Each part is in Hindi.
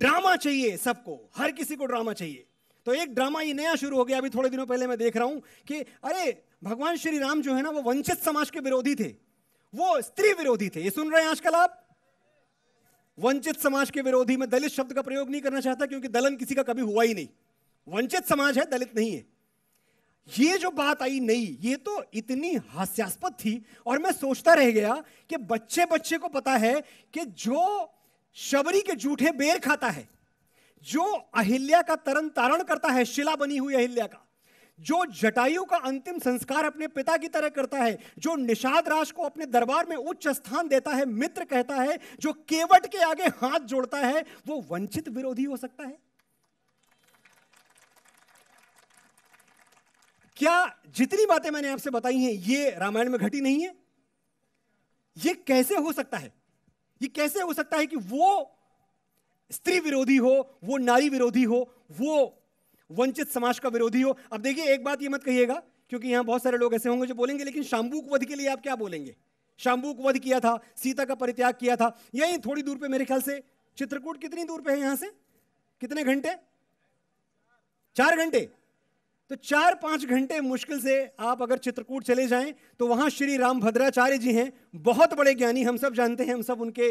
ड्रामा चाहिए सबको हर किसी को ड्रामा चाहिए तो एक ड्रामा ये नया शुरू हो गया अभी थोड़े दिनों पहले मैं देख रहा हूं कि अरे भगवान श्री राम जो है ना वो वंचित समाज के विरोधी थे वो स्त्री विरोधी थे ये सुन रहे हैं आजकल आप वंचित समाज के विरोधी में दलित शब्द का प्रयोग नहीं करना चाहता क्योंकि दलन किसी का कभी हुआ ही नहीं वंचित समाज है दलित नहीं है ये जो बात आई नई ये तो इतनी हास्यास्पद थी और मैं सोचता रह गया कि बच्चे बच्चे को पता है कि जो शबरी के जूठे बेर खाता है जो अहिल्या का तरन तारण करता है शिला बनी हुई अहिल्या का जो जटायु का अंतिम संस्कार अपने पिता की तरह करता है जो निषाद राज को अपने दरबार में उच्च स्थान देता है मित्र कहता है जो केवट के आगे हाथ जोड़ता है वो वंचित विरोधी हो सकता है क्या जितनी बातें मैंने आपसे बताई हैं ये रामायण में घटी नहीं है ये कैसे हो सकता है ये कैसे हो सकता है कि वो स्त्री विरोधी हो वो नारी विरोधी हो वो वंचित समाज का विरोधी हो अब देखिए एक बात ये मत कहिएगा क्योंकि यहां बहुत सारे लोग ऐसे होंगे जो बोलेंगे लेकिन शाम्बुक वध के लिए आप क्या बोलेंगे शाम्बुक वध किया था सीता का परित्याग किया था यही थोड़ी दूर पे मेरे ख्याल से चित्रकूट कितनी दूर पे है यहां से कितने घंटे चार घंटे तो चार पाँच घंटे मुश्किल से आप अगर चित्रकूट चले जाएं तो वहां श्री राम भद्राचार्य जी हैं बहुत बड़े ज्ञानी हम सब जानते हैं हम सब उनके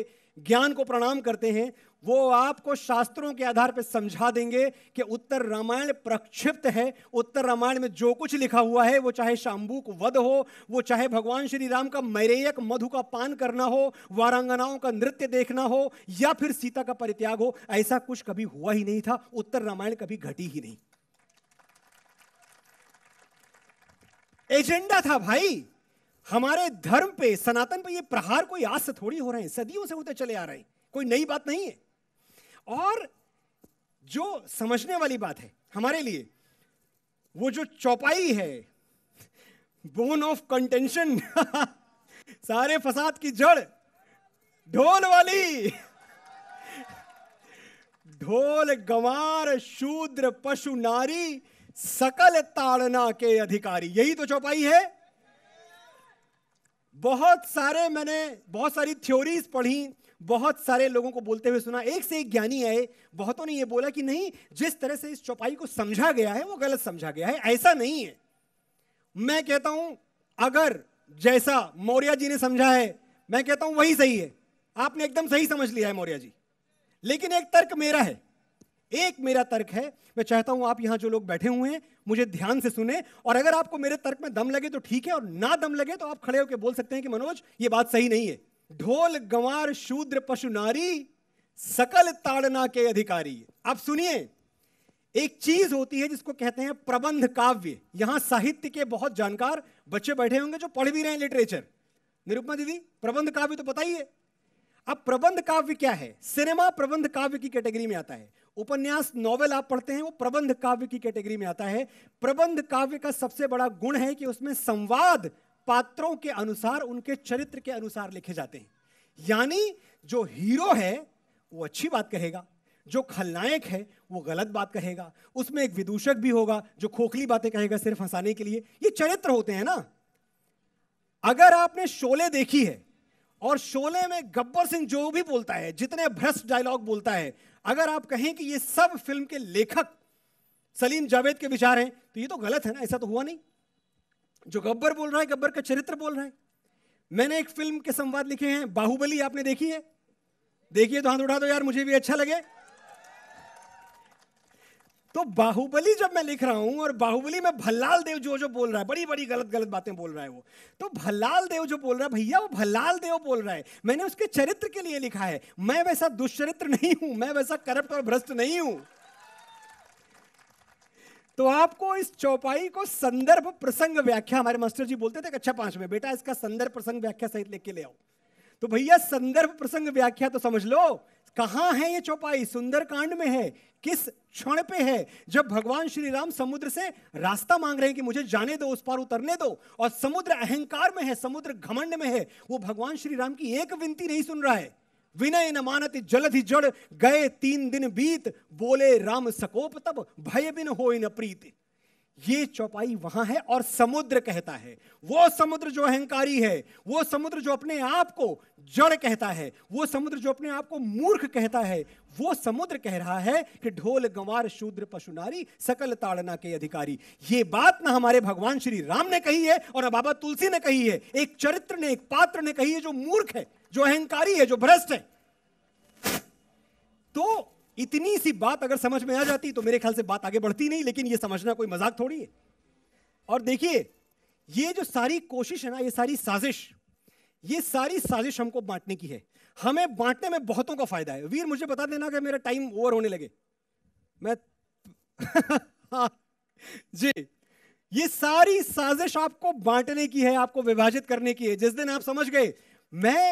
ज्ञान को प्रणाम करते हैं वो आपको शास्त्रों के आधार पर समझा देंगे कि उत्तर रामायण प्रक्षिप्त है उत्तर रामायण में जो कुछ लिखा हुआ है वो चाहे शाम्बुक वध हो वो चाहे भगवान श्री राम का मैरेयक मधु का पान करना हो वारांगनाओं का नृत्य देखना हो या फिर सीता का परित्याग हो ऐसा कुछ कभी हुआ ही नहीं था उत्तर रामायण कभी घटी ही नहीं एजेंडा था भाई हमारे धर्म पे सनातन पे ये प्रहार कोई आज से थोड़ी हो रहे हैं सदियों से होते चले आ रहे हैं कोई नई बात नहीं है और जो समझने वाली बात है हमारे लिए वो जो चौपाई है बोन ऑफ कंटेंशन सारे फसाद की जड़ ढोल वाली ढोल गवार शूद्र पशु नारी सकल ताड़ना के अधिकारी यही तो चौपाई है बहुत सारे मैंने बहुत सारी थ्योरीज पढ़ी बहुत सारे लोगों को बोलते हुए सुना एक से एक ज्ञानी आए बहुतों ने यह बोला कि नहीं जिस तरह से इस चौपाई को समझा गया है वो गलत समझा गया है ऐसा नहीं है मैं कहता हूं अगर जैसा मौर्य जी ने समझा है मैं कहता हूं वही सही है आपने एकदम सही समझ लिया है मौर्य जी लेकिन एक तर्क मेरा है एक मेरा तर्क है मैं चाहता हूं आप यहां जो लोग बैठे हुए हैं मुझे ध्यान से सुने और अगर आपको मेरे तर्क में दम लगे तो ठीक है और ना दम लगे तो आप खड़े होकर बोल सकते हैं कि मनोज ये बात सही नहीं है ढोल गंवार शूद्र पशु नारी सकल ताड़ना के अधिकारी आप सुनिए एक चीज होती है जिसको कहते हैं प्रबंध काव्य यहां साहित्य के बहुत जानकार बच्चे बैठे होंगे जो पढ़ भी रहे हैं लिटरेचर निरुपमा दीदी प्रबंध काव्य तो बताइए अब प्रबंध काव्य क्या है सिनेमा प्रबंध काव्य की कैटेगरी में आता है उपन्यास नॉवेल आप पढ़ते हैं वो प्रबंध काव्य की कैटेगरी में आता है प्रबंध काव्य का सबसे बड़ा गुण है कि उसमें संवाद पात्रों के अनुसार उनके चरित्र के अनुसार लिखे जाते हैं यानी जो हीरो है वो अच्छी बात कहेगा जो खलनायक है वो गलत बात कहेगा उसमें एक विदूषक भी होगा जो खोखली बातें कहेगा सिर्फ हंसाने के लिए ये चरित्र होते हैं ना अगर आपने शोले देखी है और शोले में गब्बर सिंह जो भी बोलता है जितने भ्रष्ट डायलॉग बोलता है अगर आप कहें कि ये सब फिल्म के लेखक सलीम जावेद के विचार हैं तो ये तो गलत है ना ऐसा तो हुआ नहीं जो गब्बर बोल रहा है गब्बर का चरित्र बोल रहा है मैंने एक फिल्म के संवाद लिखे हैं बाहुबली आपने देखी है देखिए तो हाथ उठा दो यार मुझे भी अच्छा लगे तो बाहुबली जब मैं लिख रहा हूं और बाहुबली में भल्लाल देव जो जो बोल रहा है बड़ी बड़ी गलत गलत बातें बोल रहा है वो तो भल्लाल देव जो बोल रहा है भैया वो भल्लाल देव बोल रहा है मैंने उसके चरित्र के लिए लिखा है मैं वैसा दुष्चरित्र नहीं हूं मैं वैसा करप्ट और भ्रष्ट नहीं हूं तो आपको इस चौपाई को संदर्भ प्रसंग व्याख्या हमारे मास्टर जी बोलते थे कक्षा अच्छा पांच में बेटा इसका संदर्भ प्रसंग व्याख्या सहित लेके ले आओ तो भैया संदर्भ प्रसंग व्याख्या तो समझ लो कहाँ है ये चौपाई सुंदरकांड में है किस क्षण पे है जब भगवान श्री राम समुद्र से रास्ता मांग रहे हैं कि मुझे जाने दो उस पार उतरने दो और समुद्र अहंकार में है समुद्र घमंड में है वो भगवान श्री राम की एक विनती नहीं सुन रहा है विनय न मानत जलधि जड़ गए तीन दिन बीत बोले राम सकोप तब भय बिन हो न प्रीति ये चौपाई वहां है और समुद्र कहता है वो समुद्र जो अहंकारी है वो समुद्र जो अपने आप को जड़ कहता है वो समुद्र जो अपने आप को मूर्ख कहता है वो समुद्र कह रहा है कि ढोल गंवार शूद्र पशुनारी सकल ताड़ना के अधिकारी ये बात ना हमारे भगवान श्री राम ने कही है और बाबा तुलसी ने कही है एक चरित्र ने एक पात्र ने कही है जो मूर्ख है जो अहंकारी है जो भ्रष्ट है इतनी सी बात अगर समझ में आ जाती तो मेरे ख्याल से बात आगे बढ़ती नहीं लेकिन ये समझना कोई मजाक थोड़ी है और देखिए ये जो सारी कोशिश है ना ये सारी साजिश ये सारी साजिश हमको बांटने की है हमें बांटने में बहुतों का फायदा है वीर मुझे बता देना कि मेरा टाइम ओवर होने लगे मैं हाँ जी ये सारी साजिश आपको बांटने की है आपको विभाजित करने की है जिस दिन आप समझ गए मैं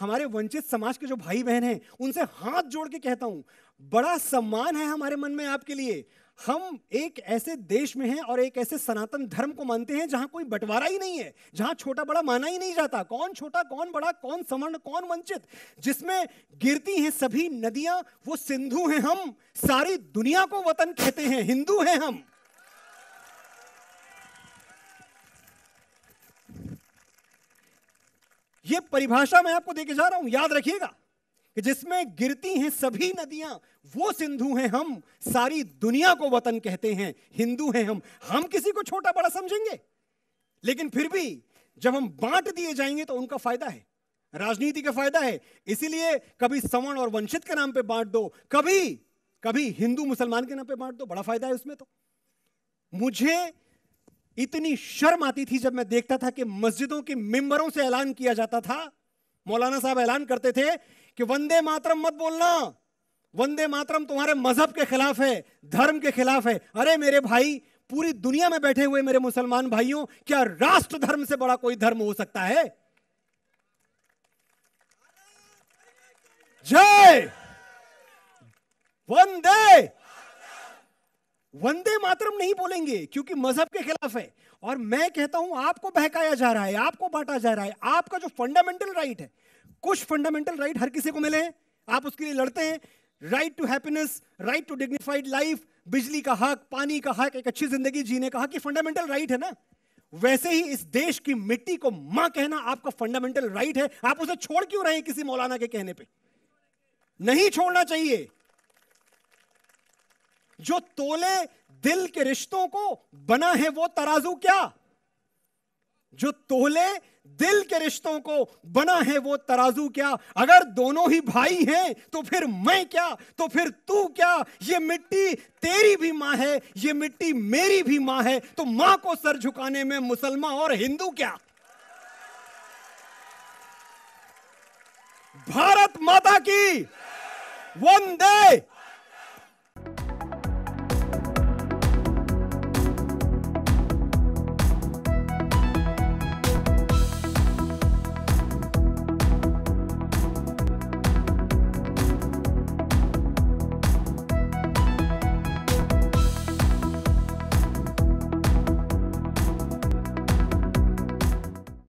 हमारे वंचित समाज के जो भाई बहन हैं उनसे हाथ जोड़ के कहता हूँ बड़ा सम्मान है हमारे मन में आपके लिए हम एक ऐसे देश में हैं और एक ऐसे सनातन धर्म को मानते हैं जहां कोई बंटवारा ही नहीं है जहां छोटा बड़ा माना ही नहीं जाता कौन छोटा कौन बड़ा कौन समर्ण कौन वंचित जिसमें गिरती हैं सभी नदियां वो सिंधु हैं हम सारी दुनिया को वतन कहते हैं हिंदू हैं हम ये परिभाषा मैं आपको देके जा रहा हूं याद रखिएगा कि जिसमें गिरती हैं सभी नदियां वो सिंधु हैं हम सारी दुनिया को वतन कहते हैं हिंदू हैं हम हम किसी को छोटा बड़ा समझेंगे लेकिन फिर भी जब हम बांट दिए जाएंगे तो उनका फायदा है राजनीति का फायदा है इसीलिए कभी सवर्ण और वंशित के नाम पे बांट दो कभी कभी हिंदू मुसलमान के नाम पे बांट दो बड़ा फायदा है उसमें तो मुझे इतनी शर्म आती थी जब मैं देखता था कि मस्जिदों के मेंबरों से ऐलान किया जाता था मौलाना साहब ऐलान करते थे कि वंदे मातरम मत बोलना वंदे मातरम तुम्हारे मजहब के खिलाफ है धर्म के खिलाफ है अरे मेरे भाई पूरी दुनिया में बैठे हुए मेरे मुसलमान भाइयों क्या राष्ट्र धर्म से बड़ा कोई धर्म हो सकता है जय वंदे वंदे मातरम नहीं बोलेंगे क्योंकि मजहब के खिलाफ है और मैं कहता हूं आपको बहकाया जा रहा है आपको बांटा जा रहा है आपका जो फंडामेंटल राइट है कुछ फंडामेंटल राइट हर किसी को मिले हैं आप उसके लिए लड़ते हैं right to happiness right to dignified life बिजली का हक पानी का हक एक अच्छी जिंदगी जीने का हक ये फंडामेंटल राइट है ना वैसे ही इस देश की मिट्टी को मां कहना आपका फंडामेंटल राइट है आप उसे छोड़ क्यों रहे हैं किसी मौलाना के कहने पे नहीं छोड़ना चाहिए जो तोले दिल के रिश्तों को बना है वो तराजू क्या जो तोले दिल के रिश्तों को बना है वो तराजू क्या अगर दोनों ही भाई हैं तो फिर मैं क्या तो फिर तू क्या ये मिट्टी तेरी भी मां है ये मिट्टी मेरी भी मां है तो मां को सर झुकाने में मुसलमान और हिंदू क्या भारत माता की वंदे